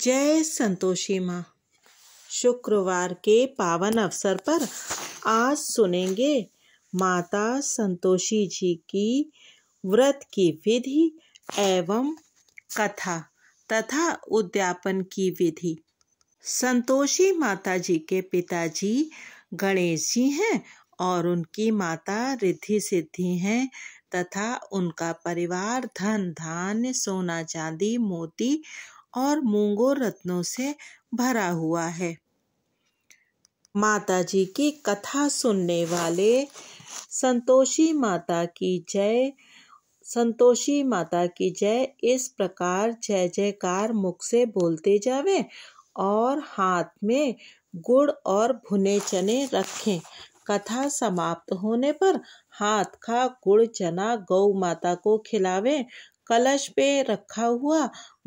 जय संतोषी माँ शुक्रवार के पावन अवसर पर आज सुनेंगे माता संतोषी जी की व्रत की विधि एवं कथा तथा उद्यापन की विधि संतोषी माता जी के पिताजी गणेश जी हैं और उनकी माता रिद्धि सिद्धि हैं तथा उनका परिवार धन धान्य सोना चांदी मोती और मूंगो रत्नों से भरा हुआ है माता जी की कथा सुनने वाले संतोषी माता की जय संतोषी माता की जय इस प्रकार जय जयकार मुख से बोलते जावे और हाथ में गुड़ और भुने चने रखें कथा समाप्त होने पर हाथ का गुड़ चना गौ माता को खिलावें कलश पे रखा हुआ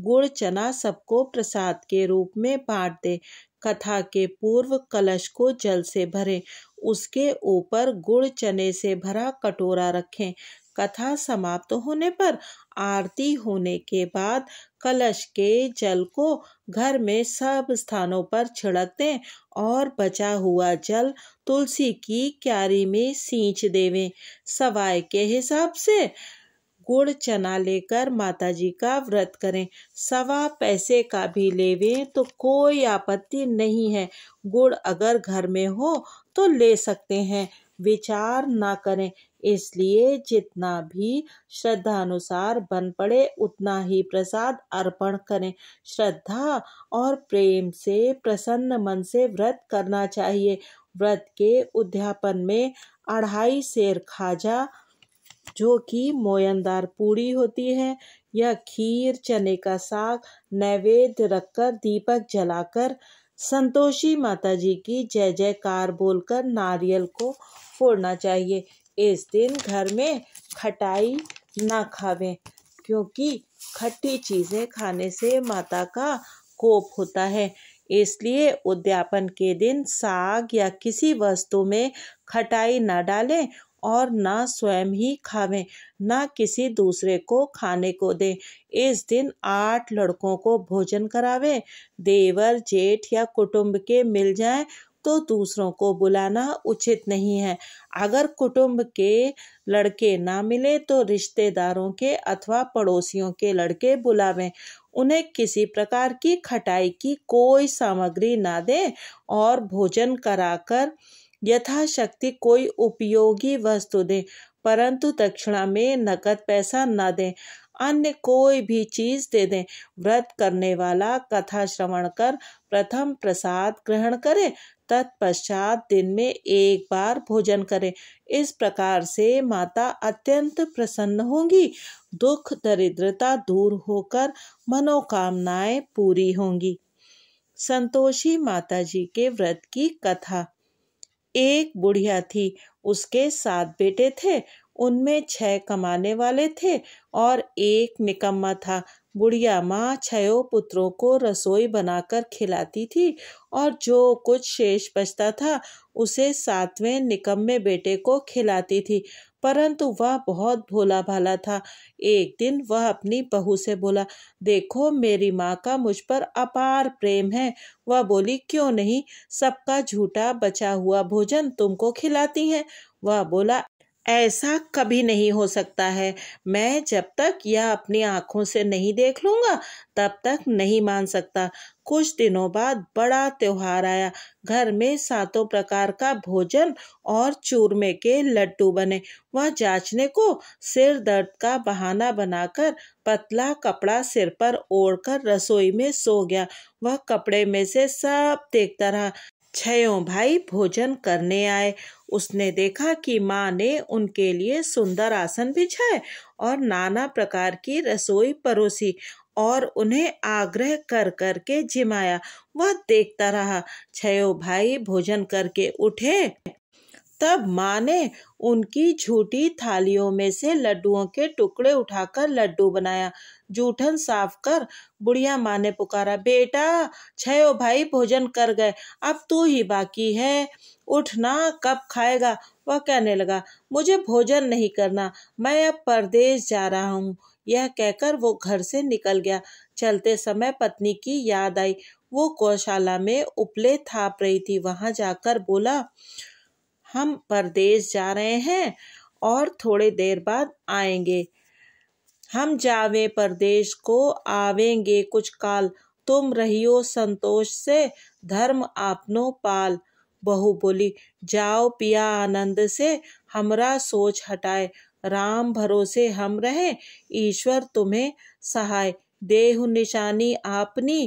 गुड़ चना सबको प्रसाद के रूप में बांट दे कथा के पूर्व कलश को जल से भरें उसके ऊपर गुड़ चने से भरा कटोरा रखें कथा समाप्त होने पर आरती होने के बाद कलश के जल को घर में सब स्थानों पर छिड़क दें और बचा हुआ जल तुलसी की क्यारी में सींच देवें सवाई के हिसाब से गुड़ चना लेकर माता जी का व्रत करें सवा पैसे का भी लेवे तो कोई आपत्ति नहीं है गुड़ अगर घर में हो तो ले सकते हैं विचार ना करें इसलिए जितना भी श्रद्धा अनुसार बन पड़े उतना ही प्रसाद अर्पण करें श्रद्धा और प्रेम से प्रसन्न मन से व्रत करना चाहिए व्रत के उद्यापन में अढ़ाई शेर खाजा जो कि मोयनदार पूड़ी होती है या खीर चने का साग नैवेद्य रखकर दीपक जलाकर संतोषी माता जी की जय जयकार बोलकर नारियल को फोड़ना चाहिए इस दिन घर में खटाई ना खावें क्योंकि खट्टी चीज़ें खाने से माता का कोप होता है इसलिए उद्यापन के दिन साग या किसी वस्तु में खटाई ना डालें और ना स्वयं ही खावें ना किसी दूसरे को खाने को दें इस दिन आठ लड़कों को भोजन करावें देवर जेठ या कुटुंब के मिल जाएं तो दूसरों को बुलाना उचित नहीं है अगर कुटुंब के लड़के ना मिले तो रिश्तेदारों के अथवा पड़ोसियों के लड़के बुलावें उन्हें किसी प्रकार की खटाई की कोई सामग्री ना दें और भोजन कराकर यथाशक्ति कोई उपयोगी वस्तु दें परंतु दक्षिणा में नकद पैसा न दें अन्य कोई भी चीज दे दें व्रत करने वाला कथा श्रवण कर प्रथम प्रसाद ग्रहण करे तत्पश्चात दिन में एक बार भोजन करें इस प्रकार से माता अत्यंत प्रसन्न होंगी दुख दरिद्रता दूर होकर मनोकामनाएं पूरी होंगी संतोषी माता जी के व्रत की कथा एक बुढ़िया थी उसके सात बेटे थे उनमें छह कमाने वाले थे और एक निकम्मा था बुढ़िया माँ छयों पुत्रों को रसोई बनाकर खिलाती थी और जो कुछ शेष बचता था उसे सातवें निकम्मे बेटे को खिलाती थी परंतु वह बहुत भोला भाला था एक दिन वह अपनी बहू से बोला देखो मेरी माँ का मुझ पर अपार प्रेम है वह बोली क्यों नहीं सबका झूठा बचा हुआ भोजन तुमको खिलाती हैं वह बोला ऐसा कभी नहीं हो सकता है मैं जब तक यह अपनी आँखों से नहीं देख लूँगा तब तक नहीं मान सकता कुछ दिनों बाद बड़ा त्योहार आया घर में सातों प्रकार का भोजन और चूरमे के लड्डू बने वह जांचने को सिर दर्द का बहाना बनाकर पतला कपड़ा सिर पर ओढ़कर रसोई में सो गया वह कपड़े में से सब देखता रहा छयों भाई भोजन करने आए उसने देखा कि माँ ने उनके लिए सुंदर आसन बिछाए और नाना प्रकार की रसोई परोसी और उन्हें आग्रह कर कर के जिमाया वह देखता रहा छयों भाई भोजन करके उठे तब माँ ने उनकी झूठी थालियों में से लड्डुओं के टुकड़े उठाकर लड्डू बनाया जूठन साफ कर बुढ़िया माँ ने पुकारा बेटा छयो भाई भोजन कर गए अब तू ही बाकी है उठना कब खाएगा वह कहने लगा मुझे भोजन नहीं करना मैं अब परदेश जा रहा हूँ यह कहकर वो घर से निकल गया चलते समय पत्नी की याद आई वो गौशाला में उपले थाप रही थी वहां जाकर बोला हम परदेश जा रहे हैं और थोड़े देर बाद आएंगे हम जावे परदेश को आवेंगे कुछ काल तुम रहियो संतोष से धर्म आपनो पाल बहु बोली जाओ पिया आनंद से हमरा सोच हटाए राम भरोसे हम रहे ईश्वर तुम्हें सहाय देह निशानी आपनी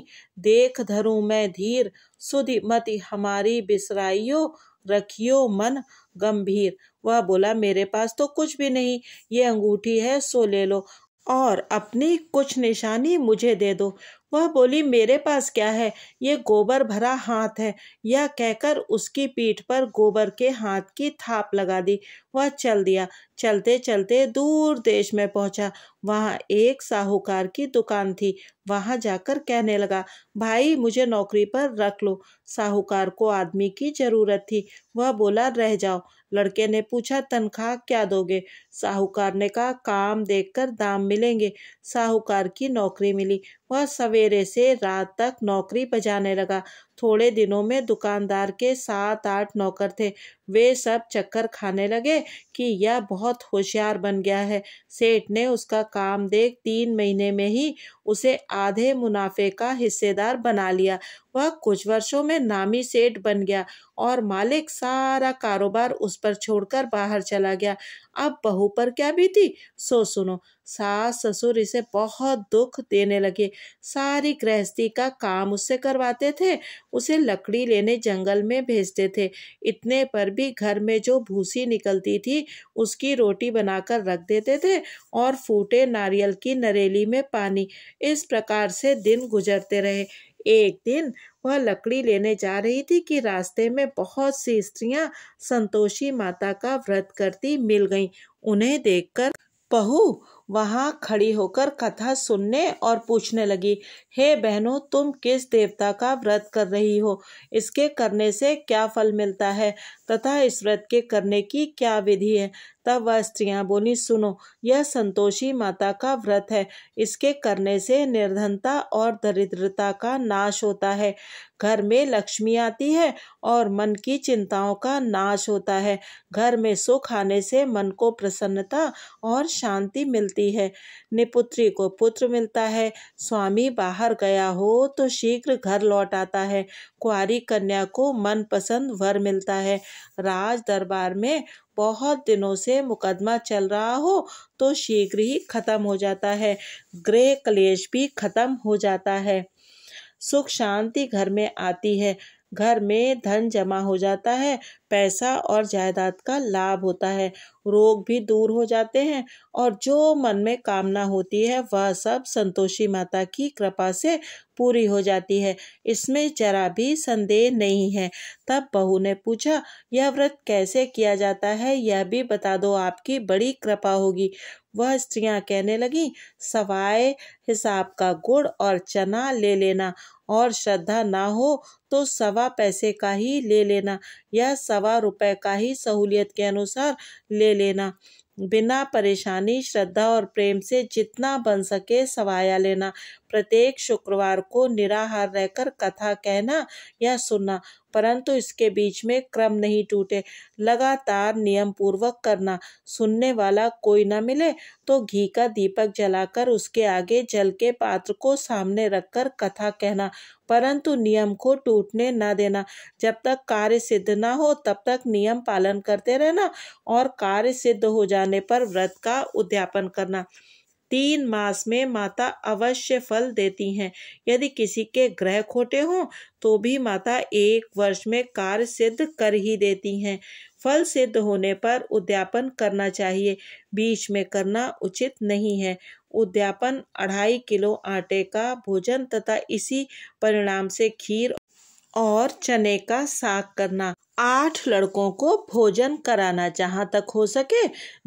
देख धरू मैं धीर सुधि मति हमारी बिसराइयो रखियो मन गंभीर वह बोला मेरे पास तो कुछ भी नहीं ये अंगूठी है सो ले लो और अपनी कुछ निशानी मुझे दे दो वह बोली मेरे पास क्या है ये गोबर भरा हाथ है यह कहकर उसकी पीठ पर गोबर के हाथ की थाप लगा दी वह चल दिया चलते चलते दूर देश में पहुंचा वहां एक साहूकार की दुकान थी वहां जाकर कहने लगा भाई मुझे नौकरी पर रख लो साहूकार को आदमी की ज़रूरत थी वह बोला रह जाओ लड़के ने पूछा तनख्वाह क्या दोगे साहूकार ने कहा काम देखकर दाम मिलेंगे साहूकार की नौकरी मिली वह सवेरे से रात तक नौकरी बजाने लगा थोड़े दिनों में दुकानदार के सात आठ नौकर थे वे सब चक्कर खाने लगे कि यह बहुत होशियार बन गया है सेठ ने उसका काम देख तीन महीने में ही उसे आधे मुनाफे का हिस्सेदार बना लिया वह कुछ वर्षों में नामी सेठ बन गया और मालिक सारा कारोबार उस पर छोड़कर बाहर चला गया अब बहू पर क्या भी थी सो सुनो सास ससुर इसे बहुत दुख देने लगे सारी गृहस्थी का काम उससे करवाते थे उसे लकड़ी लेने जंगल में भेजते थे इतने पर भी घर में जो भूसी निकलती थी उसकी रोटी बनाकर रख देते थे और फूटे नारियल की नरेली में पानी इस प्रकार से दिन गुजरते रहे एक दिन वह लकड़ी लेने जा रही थी कि रास्ते में बहुत सी स्त्रियां संतोषी माता का व्रत करती मिल गईं उन्हें देखकर बहू वहां खड़ी होकर कथा सुनने और पूछने लगी हे बहनों तुम किस देवता का व्रत कर रही हो इसके करने से क्या फल मिलता है तथा इस व्रत के करने की क्या विधि है तब वह स्त्रियां बोली सुनो यह संतोषी माता का व्रत है इसके करने से निर्धनता और दरिद्रता का नाश होता है घर में लक्ष्मी आती है और मन की चिंताओं का नाश होता है घर में सुख आने से मन को प्रसन्नता और शांति मिलती मिलती है निपुत्री को पुत्र मिलता है स्वामी बाहर गया हो तो शीघ्र घर लौट आता है कुआरी कन्या को मनपसंद वर मिलता है राज दरबार में बहुत दिनों से मुकदमा चल रहा हो तो शीघ्र ही खत्म हो जाता है गृह कलेश भी खत्म हो जाता है सुख शांति घर में आती है घर में धन जमा हो जाता है पैसा और जायदाद का लाभ होता है रोग भी दूर हो जाते हैं और जो मन में कामना होती है वह सब संतोषी माता की कृपा से पूरी हो जाती है इसमें जरा भी संदेह नहीं है तब बहू ने पूछा यह व्रत कैसे किया जाता है यह भी बता दो आपकी बड़ी कृपा होगी वह स्त्रियां कहने लगी सवाए हिसाब का गुड़ और चना ले लेना और श्रद्धा ना हो तो सवा पैसे का ही ले लेना यह सब सवा रुपए का ही सहूलियत के अनुसार ले लेना बिना परेशानी श्रद्धा और प्रेम से जितना बन सके सवाया लेना प्रत्येक शुक्रवार को निराहार रहकर कथा कहना या सुनना परंतु इसके बीच में क्रम नहीं टूटे लगातार नियम पूर्वक करना सुनने वाला कोई न मिले तो घी का दीपक जलाकर उसके आगे जल के पात्र को सामने रखकर कथा कहना परंतु नियम को टूटने न देना जब तक कार्य सिद्ध न हो तब तक नियम पालन करते रहना और कार्य सिद्ध हो जाने पर व्रत का उद्यापन करना तीन मास में माता अवश्य फल देती हैं यदि किसी के ग्रह खोटे हों तो भी माता एक वर्ष में कार्य सिद्ध कर ही देती हैं फल सिद्ध होने पर उद्यापन करना चाहिए बीच में करना उचित नहीं है उद्यापन अढ़ाई किलो आटे का भोजन तथा इसी परिणाम से खीर और चने का साग करना आठ लड़कों को भोजन कराना जहाँ तक हो सके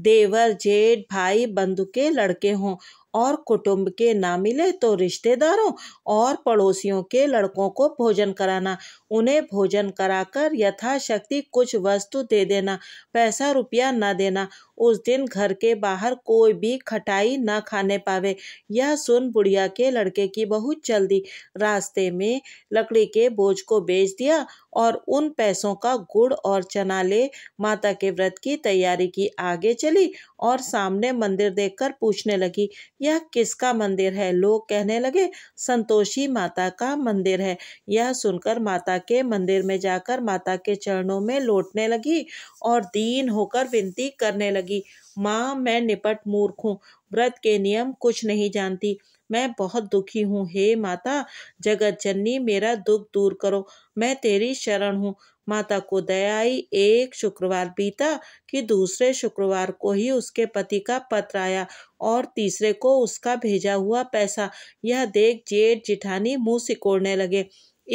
देवर जेठ भाई बंधु के लड़के हों और कुटुंब के ना मिले तो रिश्तेदारों और पड़ोसियों के लड़कों को भोजन कराना उन्हें भोजन कराकर यथाशक्ति कुछ वस्तु दे देना पैसा रुपया ना देना उस दिन घर के बाहर कोई भी खटाई न खाने पावे यह सुन बुढ़िया के लड़के की बहुत जल्दी रास्ते में लकड़ी के बोझ को बेच दिया और उन पैसों का गुड़ और चना ले माता के व्रत की तैयारी की आगे चली और सामने मंदिर देखकर पूछने लगी यह किसका मंदिर है लोग कहने लगे संतोषी माता का मंदिर है यह सुनकर माता के मंदिर में जाकर माता के चरणों में लौटने लगी और दीन होकर विनती करने लगी माँ मैं निपट मूर्ख हूँ व्रत के नियम कुछ नहीं जानती मैं बहुत दुखी हूँ हे माता जगत जननी मेरा दुख दूर करो मैं तेरी शरण हूँ माता को दया एक शुक्रवार बीता कि दूसरे शुक्रवार को ही उसके पति का पत्र आया और तीसरे को उसका भेजा हुआ पैसा यह देख जेठ जिठानी मुंह सिकोड़ने लगे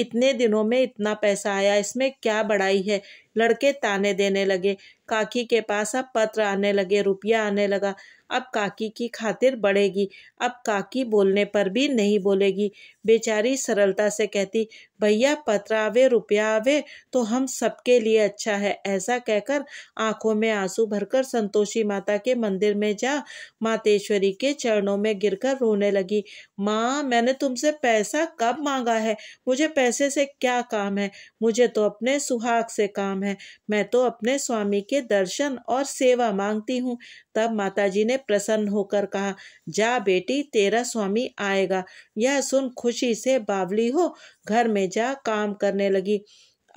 इतने दिनों में इतना पैसा आया इसमें क्या बड़ाई है लड़के ताने देने लगे काकी के पास अब पत्र आने लगे रुपया आने लगा अब काकी की खातिर बढ़ेगी अब काकी बोलने पर भी नहीं बोलेगी बेचारी सरलता से कहती भैया पत्र आवे रुपया आवे तो हम सबके लिए अच्छा है ऐसा कहकर आंखों में आंसू भरकर संतोषी माता के मंदिर में जा मातेश्वरी के चरणों में गिरकर रोने लगी माँ मैंने तुमसे पैसा कब मांगा है मुझे पैसे से क्या काम है मुझे तो अपने सुहाग से काम है है मैं तो अपने स्वामी के दर्शन और सेवा मांगती हूँ तब माताजी ने प्रसन्न होकर कहा जा बेटी तेरा स्वामी आएगा यह सुन खुशी से बावली हो घर में जा काम करने लगी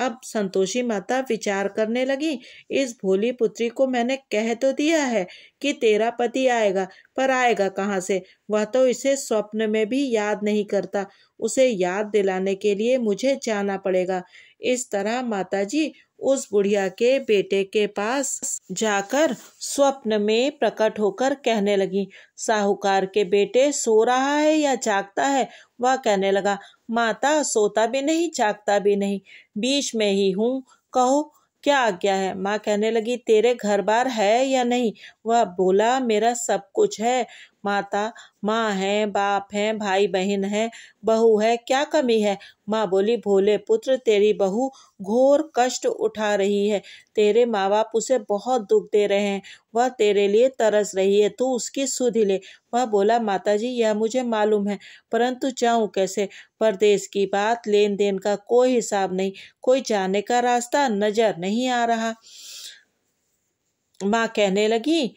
अब संतोषी माता विचार करने लगी इस भोली पुत्री को मैंने कह तो दिया है कि तेरा पति आएगा पर आएगा कहाँ से वह तो इसे स्वप्न में भी याद नहीं करता उसे याद दिलाने के लिए मुझे जाना पड़ेगा इस तरह माताजी उस बुढ़िया के बेटे के पास जाकर स्वप्न में प्रकट होकर कहने लगी साहूकार के बेटे सो रहा है या जागता है वह कहने लगा माता सोता भी नहीं जागता भी नहीं बीच में ही हूँ कहो क्या आज्ञा है माँ कहने लगी तेरे घर बार है या नहीं वह बोला मेरा सब कुछ है माता माँ है बाप है भाई बहन है बहू है क्या कमी है माँ बोली भोले पुत्र तेरी बहू घोर कष्ट उठा रही है तेरे माँ बाप उसे बहुत दुख दे रहे हैं वह तेरे लिए तरस रही है तू उसकी सुधि ले वह बोला माता जी यह मुझे मालूम है परंतु जाऊँ कैसे परदेश की बात लेन देन का कोई हिसाब नहीं कोई जाने का रास्ता नज़र नहीं आ रहा माँ कहने लगी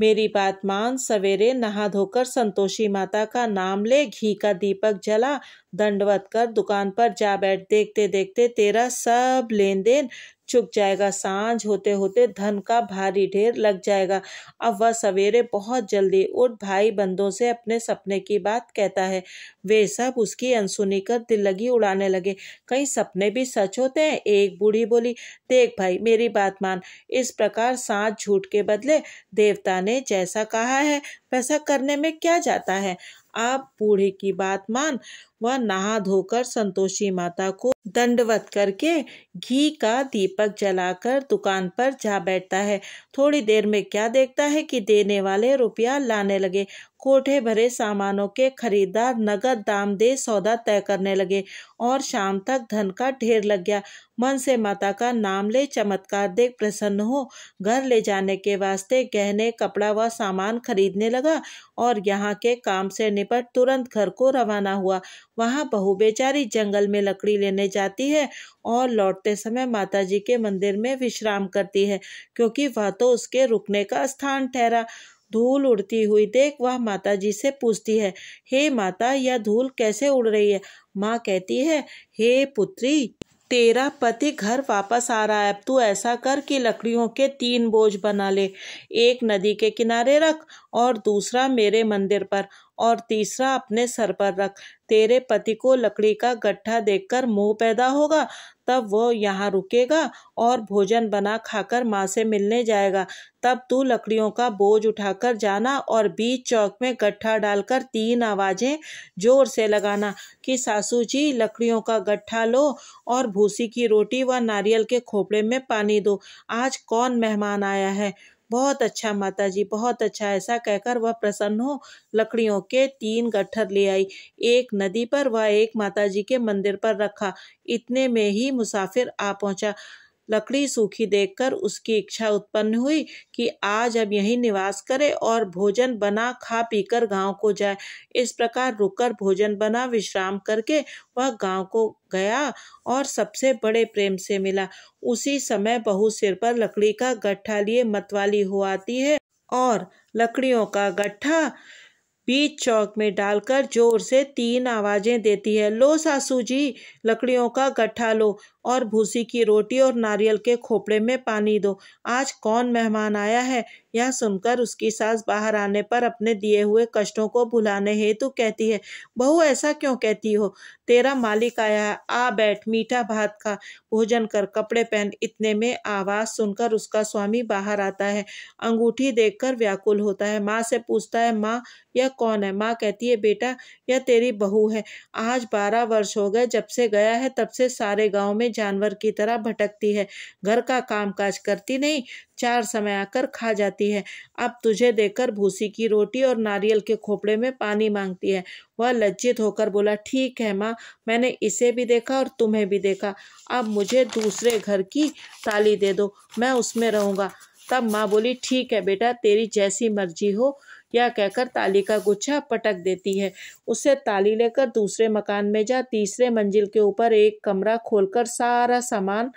मेरी बात मान सवेरे नहा धोकर संतोषी माता का नाम ले घी का दीपक जला दंडवत कर दुकान पर जा बैठ देखते देखते तेरा सब लेन देन चुक जाएगा सांझ होते होते धन का भारी ढेर लग जाएगा अब वह सवेरे बहुत जल्दी उठ भाई बंदों से अपने सपने की बात कहता है वे सब उसकी अनसुनी कर दिल लगी उड़ाने लगे कई सपने भी सच होते हैं एक बूढ़ी बोली देख भाई मेरी बात मान इस प्रकार सांझ झूठ के बदले देवता ने जैसा कहा है वैसा करने में क्या जाता है आप बूढ़े की बात मान वह नहा धोकर संतोषी माता को दंडवत करके घी का दीपक जलाकर दुकान पर जा बैठता है थोड़ी देर में क्या देखता है कि देने वाले रुपया लाने लगे कोठे भरे सामानों के खरीदार नगद दाम दे सौदा तय करने लगे और शाम तक धन का ढेर लग गया मन से माता का नाम ले चमत्कार देख प्रसन्न हो घर ले जाने के वास्ते गहने कपड़ा व सामान खरीदने लगा और यहाँ के काम से निपट तुरंत घर को रवाना हुआ वहाँ बहू बेचारी जंगल में लकड़ी लेने जाती है और लौटते समय माताजी के मंदिर में विश्राम करती है क्योंकि वह तो उसके रुकने का स्थान ठहरा धूल उड़ती हुई देख वह माताजी से पूछती है हे माता यह धूल कैसे उड़ रही है माँ कहती है हे पुत्री तेरा पति घर वापस आ रहा है अब तू ऐसा कर कि लकड़ियों के तीन बोझ बना ले एक नदी के किनारे रख और दूसरा मेरे मंदिर पर और तीसरा अपने सर पर रख तेरे पति को लकड़ी का गट्ठा देखकर मुंह पैदा होगा तब वो यहाँ रुकेगा और भोजन बना खाकर माँ से मिलने जाएगा तब तू लकड़ियों का बोझ उठाकर जाना और बीच चौक में गट्ठा डालकर तीन आवाज़ें जोर से लगाना कि सासू जी लकड़ियों का गट्ठा लो और भूसी की रोटी व नारियल के खोपड़े में पानी दो आज कौन मेहमान आया है बहुत अच्छा माता जी बहुत अच्छा ऐसा कहकर वह प्रसन्न हो लकड़ियों के तीन गट्ठर ले आई एक नदी पर वह एक माता जी के मंदिर पर रखा इतने में ही मुसाफिर आ पहुंचा लकड़ी सूखी देखकर उसकी इच्छा उत्पन्न हुई कि आज अब यही निवास करे और भोजन बना खा पीकर गांव को जाए इस प्रकार रुककर भोजन बना विश्राम करके वह गांव को गया और सबसे बड़े प्रेम से मिला उसी समय बहु सिर पर लकड़ी का गट्ठा लिए मतवाली हो आती है और लकड़ियों का गट्ठा बीच चौक में डालकर जोर से तीन आवाजें देती है लो सासू जी लकड़ियों का गट्ठा लो और भूसी की रोटी और नारियल के खोपड़े में पानी दो आज कौन मेहमान आया है यह सुनकर उसकी सास बाहर आने पर अपने दिए हुए कष्टों को भुलाने हेतु कहती है बहू ऐसा क्यों कहती हो तेरा मालिक आया है आ बैठ मीठा भात खा भोजन कर कपड़े पहन इतने में आवाज़ सुनकर उसका स्वामी बाहर आता है अंगूठी देखकर व्याकुल होता है माँ से पूछता है माँ यह कौन है माँ कहती है बेटा यह तेरी बहू है आज बारह वर्ष हो गए जब से गया है तब से सारे गाँव में जानवर की तरह भटकती है घर का कामकाज करती नहीं चार समय आकर खा जाती है अब तुझे देखकर भूसी की रोटी और नारियल के खोपड़े में पानी मांगती है वह लज्जित होकर बोला ठीक है माँ मैंने इसे भी देखा और तुम्हें भी देखा अब मुझे दूसरे घर की ताली दे दो मैं उसमें रहूँगा तब माँ बोली ठीक है बेटा तेरी जैसी मर्जी हो यह कहकर ताली का गुच्छा पटक देती है उससे ताली लेकर दूसरे मकान में जा तीसरे मंजिल के ऊपर एक कमरा खोलकर सारा सामान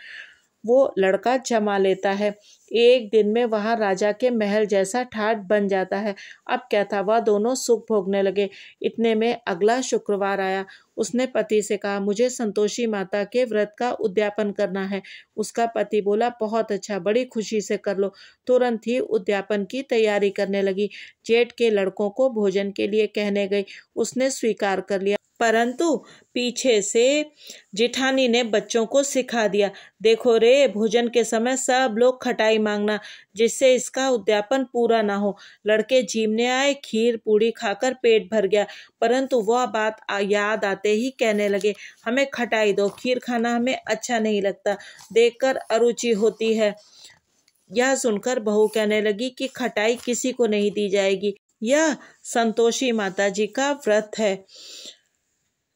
वो लड़का जमा लेता है एक दिन में वहाँ राजा के महल जैसा ठाट बन जाता है अब क्या था वह दोनों सुख भोगने लगे इतने में अगला शुक्रवार आया उसने पति से कहा मुझे संतोषी माता के व्रत का उद्यापन करना है उसका पति बोला बहुत अच्छा बड़ी खुशी से कर लो तुरंत ही उद्यापन की तैयारी करने लगी जेठ के लड़कों को भोजन के लिए कहने गई उसने स्वीकार कर लिया परंतु पीछे से जिठानी ने बच्चों को सिखा दिया देखो रे भोजन के समय सब लोग खटाई मांगना जिससे इसका उद्यापन पूरा ना हो लड़के जीमने आए खीर पूड़ी खाकर पेट भर गया परंतु वह बात याद आते ही कहने लगे हमें खटाई दो खीर खाना हमें अच्छा नहीं लगता देखकर अरुचि होती है यह सुनकर बहू कहने लगी कि खटाई किसी को नहीं दी जाएगी यह संतोषी माता जी का व्रत है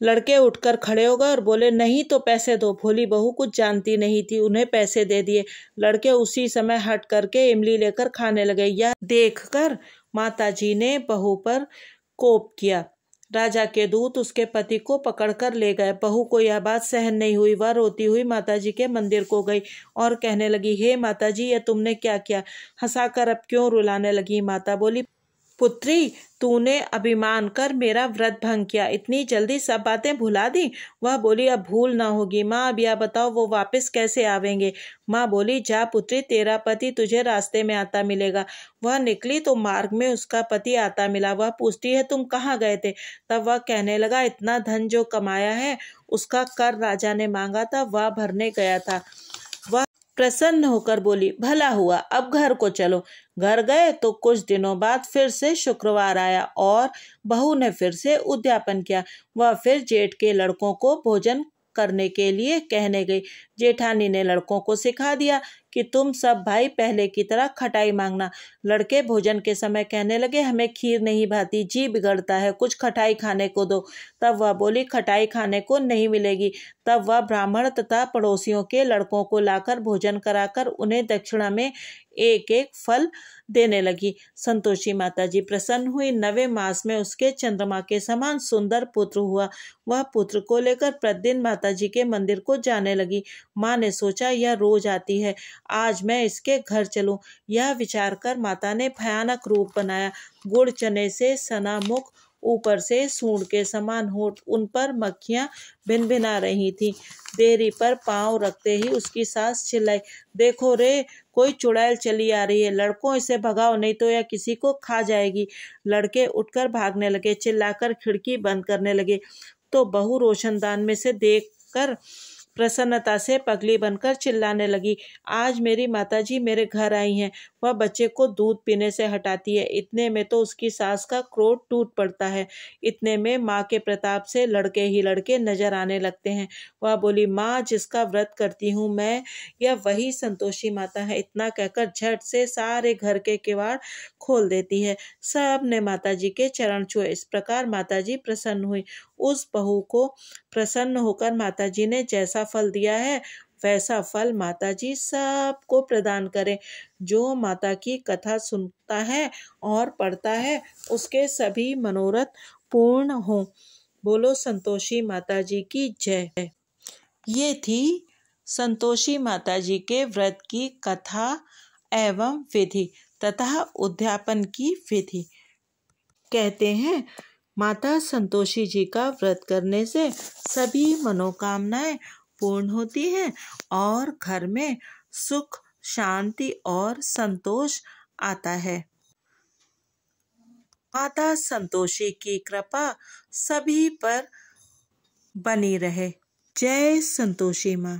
लड़के उठकर खड़े हो गए और बोले नहीं तो पैसे दो भोली बहू कुछ जानती नहीं थी उन्हें पैसे दे दिए लड़के उसी समय हट करके इमली लेकर खाने लगे यह देखकर माताजी ने बहू पर कोप किया राजा के दूत उसके पति को पकड़कर ले गए बहू को यह बात सहन नहीं हुई वह रोती हुई माताजी के मंदिर को गई और कहने लगी हे माताजी यह तुमने क्या किया हंसाकर अब क्यों रुलाने लगी माता बोली पुत्री तूने अभिमान कर मेरा व्रत भंग किया इतनी जल्दी सब बातें भुला दी वह बोली अब भूल ना होगी माँ अब यह बताओ वो वापस कैसे आवेंगे माँ बोली जा पुत्री तेरा पति तुझे रास्ते में आता मिलेगा वह निकली तो मार्ग में उसका पति आता मिला वह पूछती है तुम कहाँ गए थे तब वह कहने लगा इतना धन जो कमाया है उसका कर राजा ने मांगा था वह भरने गया था वह प्रसन्न होकर बोली भला हुआ अब घर को चलो घर गए तो कुछ दिनों बाद फिर से शुक्रवार आया और बहू ने फिर से उद्यापन किया वह फिर जेठ के लड़कों को भोजन करने के लिए कहने गई जेठानी ने लड़कों को सिखा दिया कि तुम सब भाई पहले की तरह खटाई मांगना लड़के भोजन के समय कहने लगे हमें खीर नहीं भाती जी बिगड़ता है कुछ खटाई खाने को दो तब वह बोली खटाई खाने को नहीं मिलेगी तब वह ब्राह्मण तथा पड़ोसियों के लड़कों को लाकर भोजन कराकर उन्हें दक्षिणा में एक एक फल देने लगी संतोषी माता जी प्रसन्न हुई नवे मास में उसके चंद्रमा के समान सुंदर पुत्र हुआ वह पुत्र को लेकर प्रतिदिन माता जी के मंदिर को जाने लगी माँ ने सोचा यह रोज आती है आज मैं इसके घर चलूँ यह विचार कर माता ने भयानक रूप बनाया गुड़ चने से सना मुख ऊपर से सूंड के समान हो उन पर मक्खियां भिना रही थीं देरी पर पांव रखते ही उसकी सास चिल्लाई देखो रे कोई चुड़ैल चली आ रही है लड़कों इसे भगाओ नहीं तो यह किसी को खा जाएगी लड़के उठकर भागने लगे चिल्लाकर खिड़की बंद करने लगे तो बहू रोशनदान में से देख कर प्रसन्नता से पगली बनकर चिल्लाने लगी आज मेरी माताजी मेरे घर आई हैं वह बच्चे को दूध पीने से हटाती है इतने में तो उसकी सास का क्रोध टूट पड़ता है इतने में माँ के प्रताप से लड़के ही लड़के नजर आने लगते हैं वह बोली माँ जिसका व्रत करती हूँ मैं यह वही संतोषी माता है इतना कहकर झट से सारे घर के किवाड़ खोल देती है सब ने माता जी के चरण छुए इस प्रकार माता जी प्रसन्न हुई उस बहू को प्रसन्न होकर माता जी ने जैसा फल दिया है वैसा फल माता जी सबको प्रदान करें जो माता की कथा सुनता है और पढ़ता है उसके सभी मनोरथ पूर्ण हों बोलो संतोषी माता जी की जय ये थी संतोषी माता जी के व्रत की कथा एवं विधि तथा उद्यापन की विधि कहते हैं माता संतोषी जी का व्रत करने से सभी मनोकामनाएं पूर्ण होती है और घर में सुख शांति और संतोष आता है माता संतोषी की कृपा सभी पर बनी रहे जय संतोषी माँ